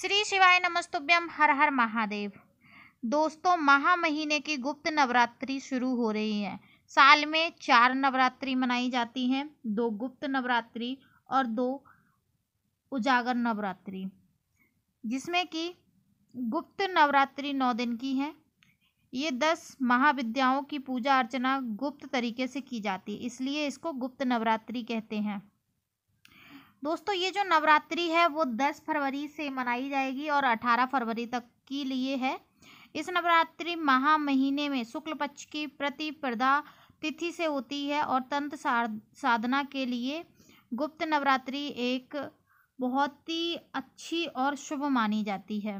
श्री शिवाय नमस्तुभ्यम हर हर महादेव दोस्तों महा महीने की गुप्त नवरात्रि शुरू हो रही है साल में चार नवरात्रि मनाई जाती हैं दो गुप्त नवरात्रि और दो उजागर नवरात्रि जिसमें कि गुप्त नवरात्रि नौ दिन की है ये दस महाविद्याओं की पूजा अर्चना गुप्त तरीके से की जाती है इसलिए इसको गुप्त नवरात्रि कहते हैं दोस्तों ये जो नवरात्रि है वो दस फरवरी से मनाई जाएगी और अठारह फरवरी तक के लिए है इस नवरात्रि महा महीने में शुक्ल पक्ष की प्रतिप्रदा तिथि से होती है और तंत्र साधना के लिए गुप्त नवरात्रि एक बहुत ही अच्छी और शुभ मानी जाती है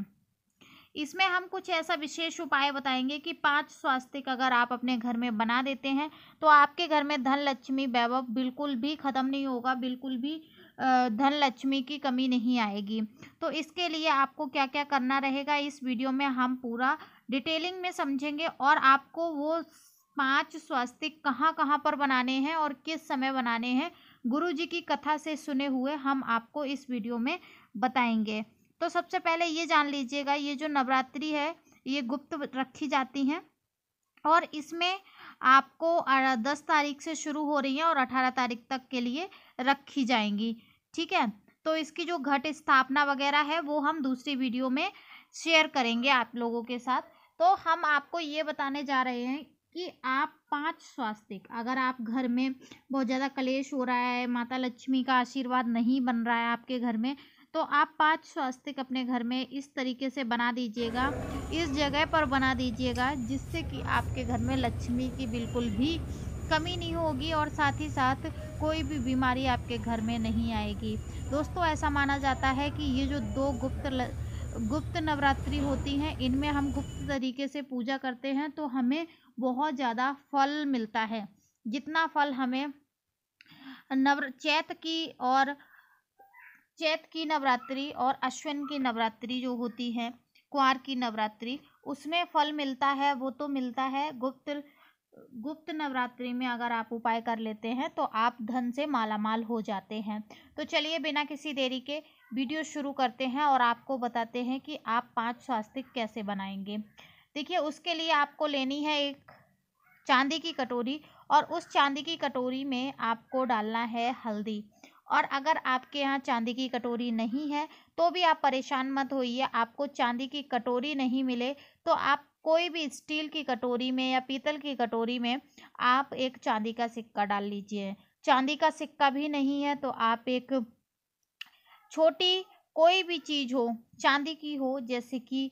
इसमें हम कुछ ऐसा विशेष उपाय बताएंगे कि पांच स्वास्तिक अगर आप अपने घर में बना देते हैं तो आपके घर में धन लक्ष्मी वैभव बिल्कुल भी ख़त्म नहीं होगा बिल्कुल भी धन लक्ष्मी की कमी नहीं आएगी तो इसके लिए आपको क्या क्या करना रहेगा इस वीडियो में हम पूरा डिटेलिंग में समझेंगे और आपको वो पांच स्वास्तिक कहाँ कहाँ पर बनाने हैं और किस समय बनाने हैं गुरु जी की कथा से सुने हुए हम आपको इस वीडियो में बताएंगे तो सबसे पहले ये जान लीजिएगा ये जो नवरात्रि है ये गुप्त रखी जाती हैं और इसमें आपको दस तारीख से शुरू हो रही हैं और अठारह तारीख तक के लिए रखी जाएंगी ठीक है तो इसकी जो घट स्थापना वगैरह है वो हम दूसरी वीडियो में शेयर करेंगे आप लोगों के साथ तो हम आपको ये बताने जा रहे हैं कि आप पांच स्वास्तिक अगर आप घर में बहुत ज़्यादा कलेश हो रहा है माता लक्ष्मी का आशीर्वाद नहीं बन रहा है आपके घर में तो आप पांच स्वास्तिक अपने घर में इस तरीके से बना दीजिएगा इस जगह पर बना दीजिएगा जिससे कि आपके घर में लक्ष्मी की बिल्कुल भी कमी नहीं होगी और साथ ही साथ कोई भी बीमारी आपके घर में नहीं आएगी दोस्तों ऐसा माना जाता है कि ये जो दो गुप्त ल, गुप्त नवरात्रि होती हैं इनमें हम गुप्त तरीके से पूजा करते हैं तो हमें बहुत ज़्यादा फल मिलता है जितना फल हमें नव चैत की और चैत की नवरात्रि और अश्विन की नवरात्रि जो होती है कुंवर की नवरात्रि उसमें फल मिलता है वो तो मिलता है गुप्त गुप्त नवरात्रि में अगर आप उपाय कर लेते हैं तो आप धन से मालामाल हो जाते हैं तो चलिए बिना किसी देरी के वीडियो शुरू करते हैं और आपको बताते हैं कि आप पांच स्वास्तिक कैसे बनाएंगे देखिए उसके लिए आपको लेनी है एक चांदी की कटोरी और उस चांदी की कटोरी में आपको डालना है हल्दी और अगर आपके यहाँ चांदी की कटोरी नहीं है तो भी आप परेशान मत होइए आपको चांदी की कटोरी नहीं मिले तो आप कोई भी स्टील की कटोरी में या पीतल की कटोरी में आप एक चांदी का सिक्का डाल लीजिए चांदी का सिक्का भी नहीं है तो आप एक छोटी कोई भी चीज़ हो चांदी की हो जैसे कि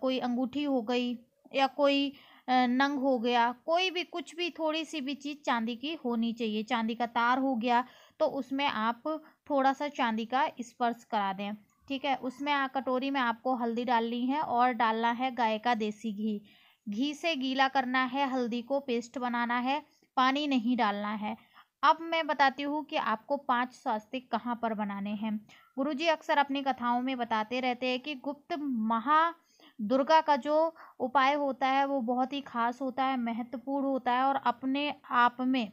कोई अंगूठी हो गई या कोई नंग हो गया कोई भी कुछ भी थोड़ी सी भी चीज़ चांदी की होनी चाहिए चांदी का तार हो गया तो उसमें आप थोड़ा सा चांदी का स्पर्श करा दें ठीक है उसमें कटोरी में आपको हल्दी डालनी है और डालना है गाय का देसी घी घी से गीला करना है हल्दी को पेस्ट बनाना है पानी नहीं डालना है अब मैं बताती हूँ कि आपको पांच स्वास्तिक कहाँ पर बनाने हैं गुरुजी अक्सर अपनी कथाओं में बताते रहते हैं कि गुप्त महा दुर्गा का जो उपाय होता है वो बहुत ही खास होता है महत्वपूर्ण होता है और अपने आप में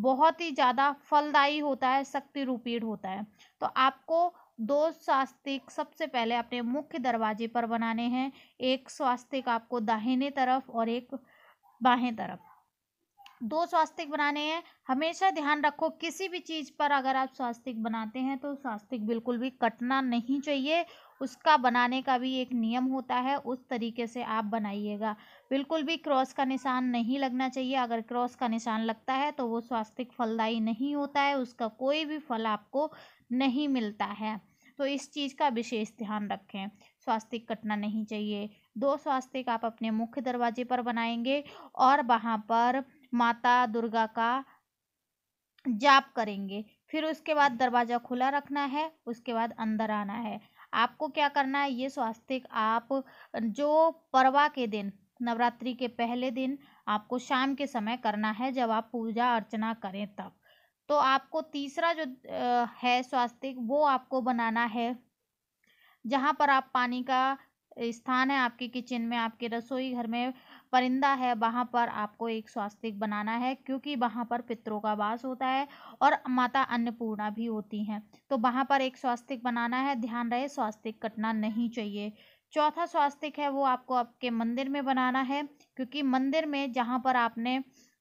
बहुत ही ज़्यादा फलदायी होता है शक्ति रूपीण होता है तो आपको दो स्वास्तिक सबसे पहले अपने मुख्य दरवाजे पर बनाने हैं एक स्वास्तिक आपको दाहिने तरफ और एक बाहें तरफ दो स्वास्तिक बनाने हैं हमेशा ध्यान रखो किसी भी चीज़ पर अगर आप स्वास्तिक बनाते हैं तो स्वास्तिक बिल्कुल भी कटना नहीं चाहिए उसका बनाने का भी एक नियम होता है उस तरीके से आप बनाइएगा बिल्कुल भी क्रॉस का निशान नहीं लगना चाहिए अगर क्रॉस का निशान लगता है तो वो स्वास्थ्य फलदायी नहीं होता है उसका कोई भी फल आपको नहीं मिलता है तो इस चीज़ का विशेष ध्यान रखें स्वास्तिक कटना नहीं चाहिए दो स्वास्तिक आप अपने मुख्य दरवाजे पर बनाएंगे और वहाँ पर माता दुर्गा का जाप करेंगे फिर उसके बाद दरवाज़ा खुला रखना है उसके बाद अंदर आना है आपको क्या करना है ये स्वास्तिक आप जो परवा के दिन नवरात्रि के पहले दिन आपको शाम के समय करना है जब आप पूजा अर्चना करें तब तो आपको तीसरा जो है स्वास्तिक वो आपको बनाना है जहाँ पर आप पानी का स्थान है आपके किचन में आपके रसोई घर में परिंदा है वहाँ पर आपको एक स्वास्तिक बनाना है क्योंकि वहाँ पर पितरों का वास होता है और माता अन्नपूर्णा भी होती हैं तो वहाँ पर एक स्वास्तिक बनाना है ध्यान रहे स्वास्तिक कटना नहीं चाहिए चौथा स्वास्तिक है वो आपको आपके मंदिर में बनाना है क्योंकि मंदिर में जहाँ पर आपने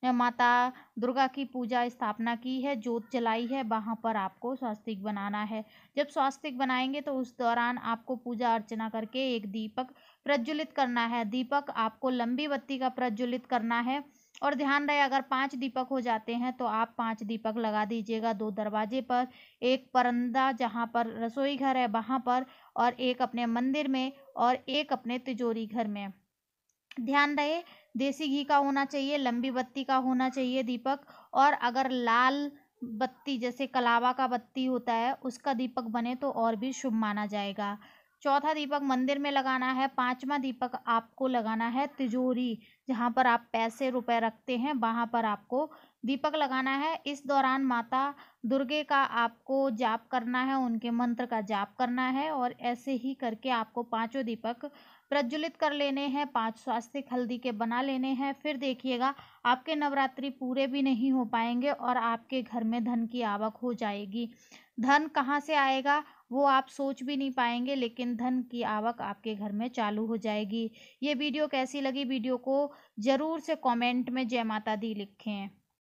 माता दुर्गा की पूजा स्थापना की है जोत जलाई है वहाँ पर आपको स्वास्तिक बनाना है जब स्वास्तिक बनाएंगे तो उस दौरान आपको पूजा अर्चना करके एक दीपक प्रज्वलित करना है दीपक आपको लंबी बत्ती का प्रज्वलित करना है और ध्यान रहे अगर पांच दीपक हो जाते हैं तो आप पांच दीपक लगा दीजिएगा दो दरवाजे पर एक परंदा जहाँ पर रसोई घर है वहाँ पर और एक अपने मंदिर में और एक अपने तिजोरी घर में ध्यान रहे देसी घी का होना चाहिए लंबी बत्ती का होना चाहिए दीपक और अगर लाल बत्ती जैसे कलावा का बत्ती होता है उसका दीपक बने तो और भी शुभ माना जाएगा चौथा दीपक मंदिर में लगाना है पांचवा दीपक आपको लगाना है तिजोरी जहाँ पर आप पैसे रुपए रखते हैं वहाँ पर आपको दीपक लगाना है इस दौरान माता दुर्गे का आपको जाप करना है उनके मंत्र का जाप करना है और ऐसे ही करके आपको पांचों दीपक प्रज्वलित कर लेने हैं पांच स्वास्थ्य हल्दी के बना लेने हैं फिर देखिएगा आपके नवरात्रि पूरे भी नहीं हो पाएंगे और आपके घर में धन की आवक हो जाएगी धन कहाँ से आएगा वो आप सोच भी नहीं पाएंगे लेकिन धन की आवक आपके घर में चालू हो जाएगी ये वीडियो कैसी लगी वीडियो को ज़रूर से कमेंट में जय माता दी लिखें